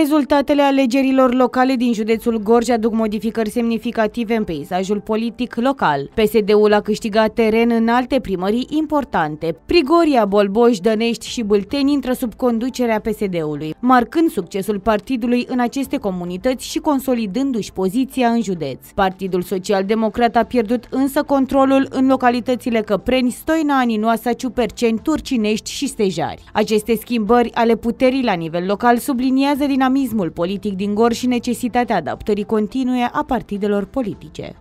Rezultatele alegerilor locale din județul Gorj aduc modificări semnificative în peisajul politic local. PSD-ul a câștigat teren în alte primării importante. Prigoria, Bolboș, Dănești și Bâlteni intră sub conducerea PSD-ului, marcând succesul partidului în aceste comunități și consolidându-și poziția în județ. Partidul Social-Democrat a pierdut însă controlul în localitățile Căpreni, Stoina, Aninoasa, Ciuperceni, Turcinești și Stejari. Aceste schimbări ale puterii la nivel local subliniază din dinamismul politic din Gor și necesitatea adaptării continue a partidelor politice.